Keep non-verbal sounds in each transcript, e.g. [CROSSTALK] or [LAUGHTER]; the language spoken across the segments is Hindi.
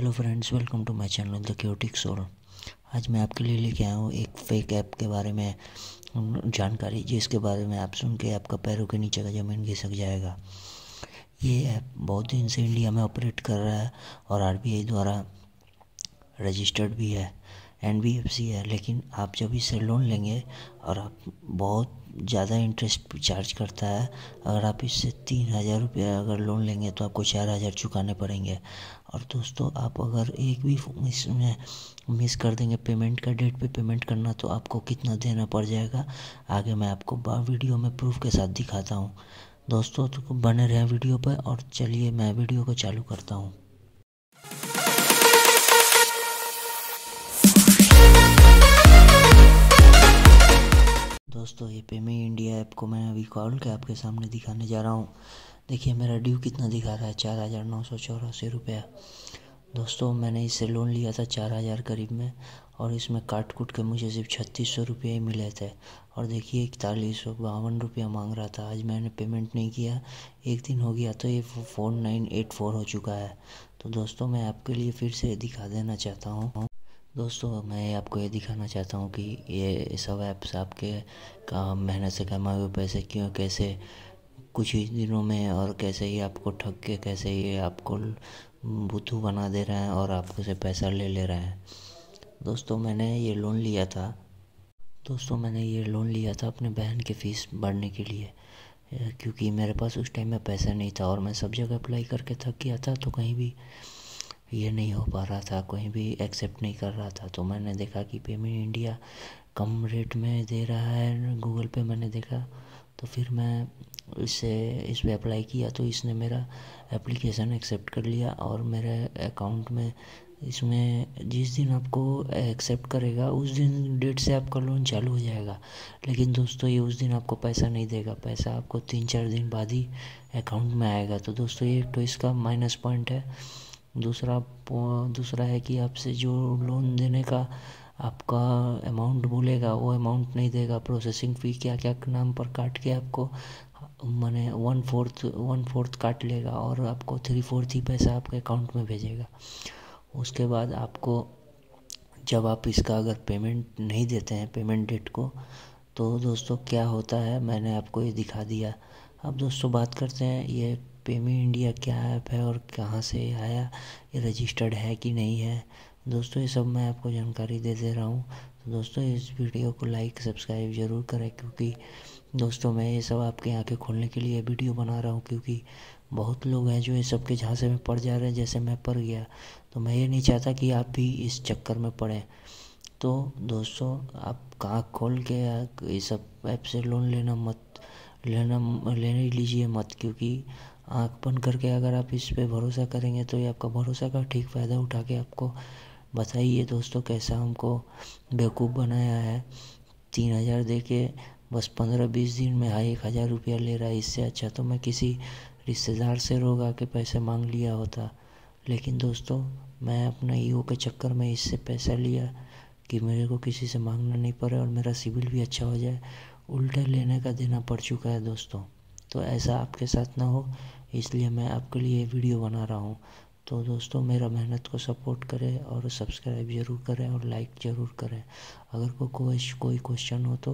hello friends welcome to my channel the chaotic soul आज मैं आपके लिए लेके आया हूँ एक फेक ऐप के बारे में जानकारी जिसके बारे में आप सुन के आपका पैरों के नीचे का ज़मीन घिसक जाएगा ये ऐप बहुत दिन से इंडिया में ऑपरेट कर रहा है और आरबीआई द्वारा रजिस्टर्ड भी है एन है लेकिन आप जब इससे लोन लेंगे और आप बहुत ज़्यादा इंटरेस्ट चार्ज करता है अगर आप इससे तीन हज़ार रुपया अगर लोन लेंगे तो आपको चार हज़ार चुकाने पड़ेंगे और दोस्तों आप अगर एक भी इसमें मिस कर देंगे पेमेंट का डेट पे पेमेंट करना तो आपको कितना देना पड़ जाएगा आगे मैं आपको वीडियो में प्रूफ के साथ दिखाता हूँ दोस्तों तो बने रहें वीडियो पर और चलिए मैं वीडियो को चालू करता हूँ दोस्तों ये पेमे इंडिया ऐप को मैं अभी कॉल के आपके सामने दिखाने जा रहा हूँ देखिए मेरा ड्यू कितना दिखा रहा है चार हज़ार नौ सौ चौरासी रुपया दोस्तों मैंने इससे लोन लिया था चार हज़ार करीब में और इसमें काट कूट के मुझे सिर्फ छत्तीस सौ रुपये ही मिले थे और देखिए इकतालीस सौ बावन रुपया मांग रहा था आज मैंने पेमेंट नहीं किया एक दिन हो गया तो ये फोर नाइन एट फोर हो चुका है तो दोस्तों मैं आपके लिए फिर से दिखा देना चाहता हूँ दोस्तों मैं आपको ये दिखाना चाहता हूँ कि ये सब ऐप्स आपके काम मेहनत से कमाए हुए पैसे क्यों कैसे कुछ ही दिनों में और कैसे ही आपको ठग के कैसे ये आपको बुथू बना दे रहे हैं और आपको से पैसा ले ले रहे हैं दोस्तों मैंने ये लोन लिया था दोस्तों मैंने ये लोन लिया था अपने बहन की फ़ीस बढ़ने के लिए क्योंकि मेरे पास उस टाइम में पैसा नहीं था और मैं सब जगह अप्लाई करके थक गया था तो कहीं भी ये नहीं हो पा रहा था कहीं भी एक्सेप्ट नहीं कर रहा था तो मैंने देखा कि पेमेंट इंडिया कम रेट में दे रहा है गूगल पे मैंने देखा तो फिर मैं इसे इस पर अप्लाई किया तो इसने मेरा एप्लीकेशन एक्सेप्ट कर लिया और मेरे अकाउंट में इसमें जिस दिन आपको एक्सेप्ट करेगा उस दिन डेट से आपका लोन चालू हो जाएगा लेकिन दोस्तों ये उस दिन आपको पैसा नहीं देगा पैसा आपको तीन चार दिन बाद ही अकाउंट में आएगा तो दोस्तों ये एक तो इसका माइनस पॉइंट है दूसरा दूसरा है कि आपसे जो लोन देने का आपका अमाउंट बोलेगा वो अमाउंट नहीं देगा प्रोसेसिंग फ़ी क्या क्या नाम पर काट के आपको मैंने वन फोर्थ वन फोर्थ काट लेगा और आपको थ्री फोर्थ ही पैसा आपके अकाउंट में भेजेगा उसके बाद आपको जब आप इसका अगर पेमेंट नहीं देते हैं पेमेंट डेट को तो दोस्तों क्या होता है मैंने आपको ये दिखा दिया अब दोस्तों बात करते हैं ये पेमी इंडिया क्या ऐप है और कहाँ से आया ये रजिस्टर्ड है कि नहीं है दोस्तों ये सब मैं आपको जानकारी दे दे रहा हूँ तो दोस्तों इस वीडियो को लाइक सब्सक्राइब ज़रूर करें क्योंकि दोस्तों मैं ये सब आपके आंखें खोलने के लिए वीडियो बना रहा हूँ क्योंकि बहुत लोग हैं जो इस सब के झांसे में पड़ जा रहे हैं जैसे मैं पड़ गया तो मैं ये नहीं चाहता कि आप भी इस चक्कर में पड़ें तो दोस्तों आप कहाँ खोल के ये सब ऐप से लोन लेना मत लेना लेने लीजिए मत क्योंकि आँख बंद करके अगर आप इस पर भरोसा करेंगे तो ये आपका भरोसा का ठीक फ़ायदा उठा के आपको बताइए दोस्तों कैसा हमको बेवकूफ़ बनाया है तीन हज़ार दे के बस पंद्रह बीस दिन में हाई एक हज़ार रुपया ले रहा है इससे अच्छा तो मैं किसी रिश्तेदार से रोग आके पैसे मांग लिया होता लेकिन दोस्तों मैं अपना ईओ के चक्कर में इससे पैसा लिया कि मेरे को किसी से मांगना नहीं पड़े और मेरा सिविल भी अच्छा हो जाए उल्टा लेने का देना पड़ चुका है दोस्तों तो ऐसा आपके साथ ना हो इसलिए मैं आपके लिए वीडियो बना रहा हूँ तो दोस्तों मेरा मेहनत को सपोर्ट करें और सब्सक्राइब ज़रूर करें और लाइक ज़रूर करें अगर को कोई कोई क्वेश्चन हो तो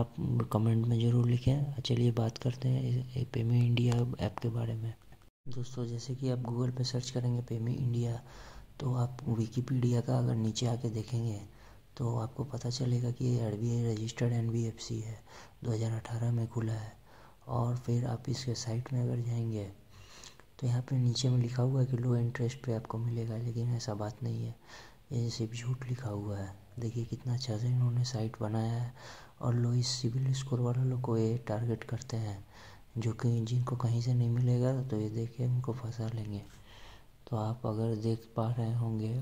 आप कमेंट में ज़रूर लिखें चलिए बात करते हैं पेमी इंडिया ऐप के बारे में दोस्तों जैसे कि आप गूगल पर सर्च करेंगे पेमी इंडिया तो आप विकीपीडिया का अगर नीचे आके देखेंगे तो आपको पता चलेगा कि ये आर रजिस्टर्ड एन है 2018 में खुला है और फिर आप इसके साइट में अगर जाएंगे तो यहाँ पे नीचे में लिखा हुआ है कि लो इंटरेस्ट पे आपको मिलेगा लेकिन ऐसा बात नहीं है ये सिर्फ झूठ लिखा हुआ है देखिए कितना अच्छा से इन्होंने साइट बनाया है और लो इस सिविल स्कोर वाले लोग को ये टारगेट करते हैं जो कि जिनको कहीं से नहीं मिलेगा तो ये देख के उनको फंसा लेंगे तो आप अगर देख पा रहे होंगे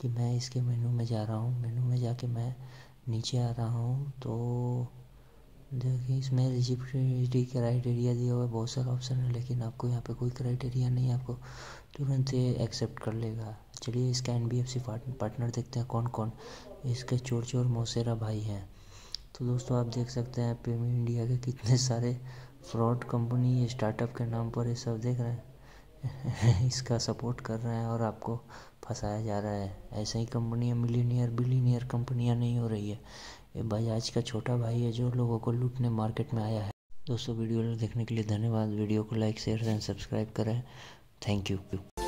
कि मैं इसके मेनू में जा रहा हूँ मेनू में जाके मैं नीचे आ रहा हूँ तो देखिए इसमें एलिजिबिलिटी क्राइटेरिया दिया हुआ है बहुत सारा ऑप्शन है लेकिन आपको यहाँ पे कोई क्राइटेरिया नहीं है आपको तुरंत ये एक्सेप्ट कर लेगा चलिए इसका N B F C partner देखते हैं कौन कौन इसके चोर चोर मोसेरा भाई हैं तो दोस्तों आप देख सकते हैं पेमी इंडिया के कितने सारे फ्रॉड कंपनी स्टार्टअप के नाम पर ये सब देख रहे हैं [LAUGHS] इसका सपोर्ट कर रहे हैं और आपको फंसाया जा रहा है ऐसे ही कंपनियां मिलीनियर बिलीनियर कंपनियां नहीं हो रही है ये बजाज का छोटा भाई है जो लोगों को लूटने मार्केट में आया है दोस्तों वीडियो देखने के लिए धन्यवाद वीडियो को लाइक शेयर एंड सब्सक्राइब करें थैंक यू